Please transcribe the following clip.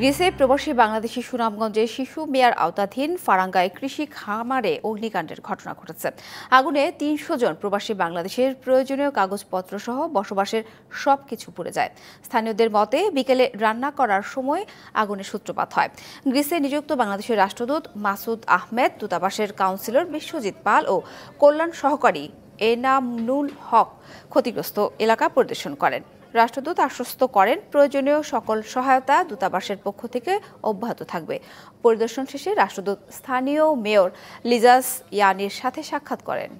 গ্রিসে প্রবাসী বাংলাদেশি সুনামগঞ্জে শিশু মেয়ার আওতাধীন ফারাঙ্গায় কৃষি খামারে অগ্নিকাণ্ডের ঘটনা ঘটেছে আগুনে তিনশো জন প্রবাসী বাংলাদেশের প্রয়োজনীয় কাগজপত্র সহ বসবাসের সব কিছু পুড়ে যায় স্থানীয়দের মতে বিকেলে রান্না করার সময় আগুনের সূত্রপাত হয় গ্রিসে নিযুক্ত বাংলাদেশের রাষ্ট্রদূত মাসুদ আহমেদ দূতাবাসের কাউন্সিলর বিশ্বজিৎ পাল ও কল্যাণ সহকারী এনামনুল হক ক্ষতিগ্রস্ত এলাকা পরিদর্শন করেন রাষ্ট্রদূত আশ্বস্ত করেন প্রয়োজনীয় সকল সহায়তা দূতাবাসের পক্ষ থেকে অব্যাহত থাকবে পরিদর্শন শেষে রাষ্ট্রদূত স্থানীয় মেয়র লিজাস ইয়ানির সাথে সাক্ষাৎ করেন